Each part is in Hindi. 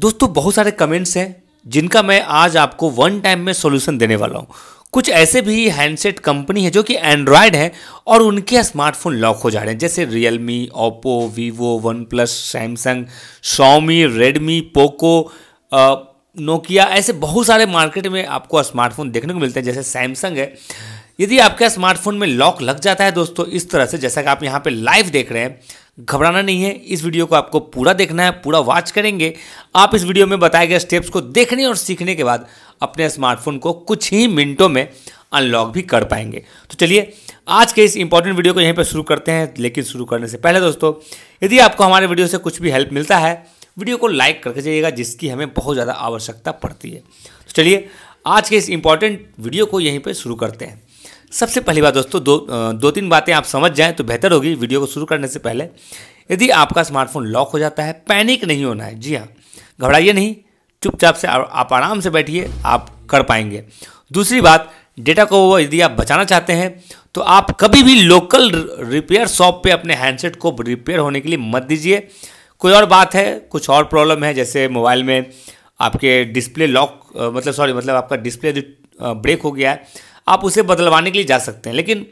दोस्तों बहुत सारे कमेंट्स हैं जिनका मैं आज आपको वन टाइम में सॉल्यूशन देने वाला हूँ कुछ ऐसे भी हैंडसेट कंपनी है जो कि एंड्रॉयड है और उनके स्मार्टफोन लॉक हो जा रहे हैं जैसे Realme Oppo Vivo OnePlus Samsung Xiaomi Redmi Poco Nokia ऐसे बहुत सारे मार्केट में आपको स्मार्टफोन देखने को मिलते हैं जैसे सैमसंग है यदि आपका स्मार्टफोन में लॉक लग जाता है दोस्तों इस तरह से जैसा कि आप यहाँ पे लाइव देख रहे हैं घबराना नहीं है इस वीडियो को आपको पूरा देखना है पूरा वॉच करेंगे आप इस वीडियो में बताए गए स्टेप्स को देखने और सीखने के बाद अपने स्मार्टफोन को कुछ ही मिनटों में अनलॉक भी कर पाएंगे तो चलिए आज के इस इंपॉर्टेंट वीडियो को यहीं पर शुरू करते हैं लेकिन शुरू करने से पहले दोस्तों यदि आपको हमारे वीडियो से कुछ भी हेल्प मिलता है वीडियो को लाइक करके जाइएगा जिसकी हमें बहुत ज़्यादा आवश्यकता पड़ती है तो चलिए आज के इस इंपॉर्टेंट वीडियो को यहीं पर शुरू करते हैं सबसे पहली बात दोस्तों दो दो तीन बातें आप समझ जाएं तो बेहतर होगी वीडियो को शुरू करने से पहले यदि आपका स्मार्टफोन लॉक हो जाता है पैनिक नहीं होना है जी हाँ घबराइए नहीं चुपचाप से आप आराम से बैठिए आप कर पाएंगे दूसरी बात डेटा को यदि आप बचाना चाहते हैं तो आप कभी भी लोकल रिपेयर शॉप पे अपने हैंडसेट को रिपेयर होने के लिए मत दीजिए कोई और बात है कुछ और प्रॉब्लम है जैसे मोबाइल में आपके डिस्प्ले लॉक मतलब सॉरी मतलब आपका डिस्प्ले ब्रेक हो गया है आप उसे बदलवाने के लिए जा सकते हैं लेकिन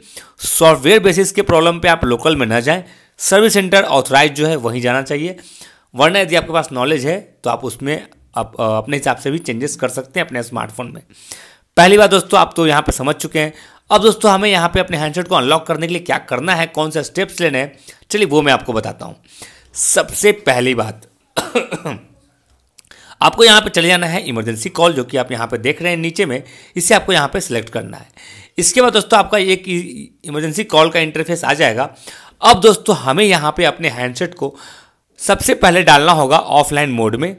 सॉफ्टवेयर बेसिस के प्रॉब्लम पे आप लोकल में ना जाएं सर्विस सेंटर ऑथराइज जो है वहीं जाना चाहिए वरना यदि आपके पास नॉलेज है तो आप उसमें आप अपने हिसाब से भी चेंजेस कर सकते हैं अपने स्मार्टफोन में पहली बात दोस्तों आप तो यहाँ पर समझ चुके हैं अब दोस्तों हमें यहाँ पर अपने हैंडसेट को अनलॉक करने के लिए क्या करना है कौन से स्टेप्स लेने हैं चलिए वो मैं आपको बताता हूँ सबसे पहली बात आपको यहाँ पर चले जाना है इमरजेंसी कॉल जो कि आप यहाँ पर देख रहे हैं नीचे में इसे आपको यहाँ पर सिलेक्ट करना है इसके बाद दोस्तों आपका एक इमरजेंसी e- कॉल का इंटरफेस आ जाएगा अब दोस्तों हमें यहाँ पे अपने हैंडसेट को सबसे पहले डालना होगा ऑफलाइन मोड में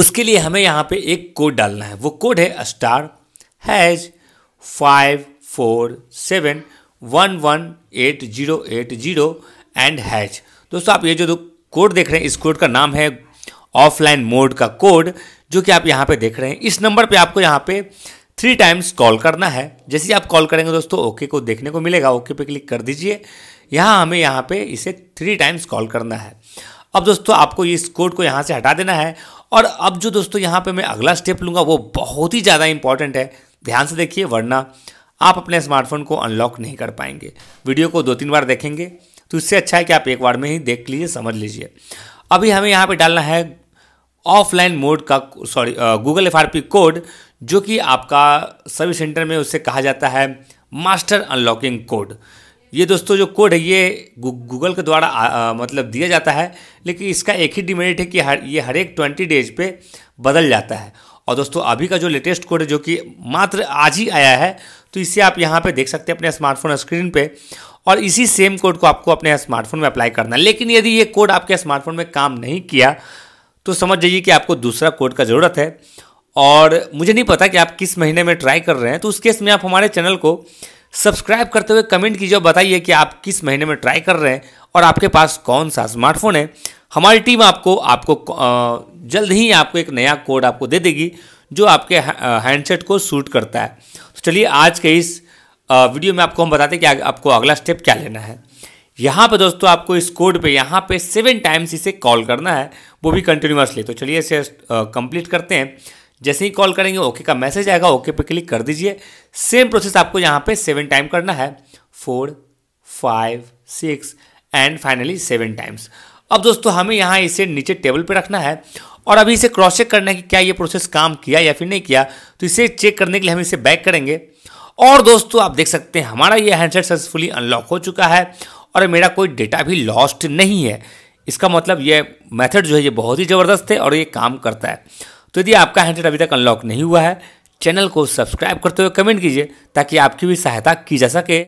उसके लिए हमें यहाँ पे एक कोड डालना है वो कोड है star hash five four seven one one eight zero eight zero and hash दोस्तों आप ये जो कोड देख रहे हैं इस कोड का नाम है ऑफलाइन मोड का कोड जो कि आप यहाँ पे देख रहे हैं इस नंबर पे आपको यहाँ पे थ्री टाइम्स कॉल करना है जैसे ही आप कॉल करेंगे दोस्तों ओके को देखने को मिलेगा ओके पे क्लिक कर दीजिए यहाँ हमें यहाँ पे इसे थ्री टाइम्स कॉल करना है अब दोस्तों आपको इस कोड को यहाँ से हटा देना है और अब जो दोस्तों यहाँ पे मैं अगला स्टेप लूँगा वो बहुत ही ज़्यादा इंपॉर्टेंट है ध्यान से देखिए वरना आप अपने स्मार्टफोन को अनलॉक नहीं कर पाएंगे वीडियो को दो तीन बार देखेंगे तो इससे अच्छा है कि आप एक बार में ही देख लीजिए समझ लीजिए अभी हमें यहाँ पे डालना है ऑफलाइन मोड का सॉरी गूगल एफ कोड जो कि आपका सर्विस सेंटर में उससे कहा जाता है मास्टर अनलॉकिंग कोड ये दोस्तों जो कोड है ये गूगल के द्वारा मतलब दिया जाता है लेकिन इसका एक ही डिमेरिट है कि हर ये हर एक ट्वेंटी डेज पे बदल जाता है और दोस्तों अभी का जो लेटेस्ट कोड है जो कि मात्र आज ही आया है तो इसे आप यहाँ पे देख सकते हैं अपने स्मार्टफोन स्क्रीन पे और इसी सेम कोड को आपको अपने स्मार्टफोन में अप्लाई करना है लेकिन यदि ये कोड आपके स्मार्टफोन में काम नहीं किया तो समझ जाइए कि आपको दूसरा कोड का ज़रूरत है और मुझे नहीं पता कि आप किस महीने में ट्राई कर रहे हैं तो उस केस में आप हमारे चैनल को सब्सक्राइब करते हुए कमेंट कीजिए और बताइए कि आप किस महीने में ट्राई कर रहे हैं और आपके पास कौन सा स्मार्टफोन है हमारी टीम आपको आपको जल्द ही आपको एक नया कोड आपको दे देगी जो आपके हैंडसेट को सूट करता है तो चलिए आज के इस वीडियो में आपको हम बताते हैं कि आपको अगला स्टेप क्या लेना है यहाँ पे दोस्तों आपको इस कोड पे यहाँ पे सेवन टाइम्स इसे कॉल करना है वो भी कंटिन्यूसली तो चलिए इसे कंप्लीट करते हैं जैसे ही कॉल करेंगे ओके का मैसेज आएगा ओके पे क्लिक कर दीजिए सेम प्रोसेस आपको यहाँ पे सेवन टाइम करना है four five six and finally seven times अब दोस्तों हमें यहाँ इसे नीचे टेबल पे रखना है और अभी इसे क्रॉस चेक करना है कि क्या ये प्रोसेस काम किया या फिर नहीं किया तो इसे चेक करने के लिए हम इसे बैक करेंगे और दोस्तों आप देख सकते हैं हमारा ये हैंडसेट सक्सेसफुली अनलॉक हो चुका है और मेरा कोई डेटा भी लॉस्ट नहीं है इसका मतलब ये मेथड जो है ये बहुत ही ज़बरदस्त है और ये काम करता है तो यदि आपका हैंडसेट अभी तक अनलॉक नहीं हुआ है चैनल को सब्सक्राइब करते हुए कमेंट कीजिए ताकि आपकी भी सहायता की जा सके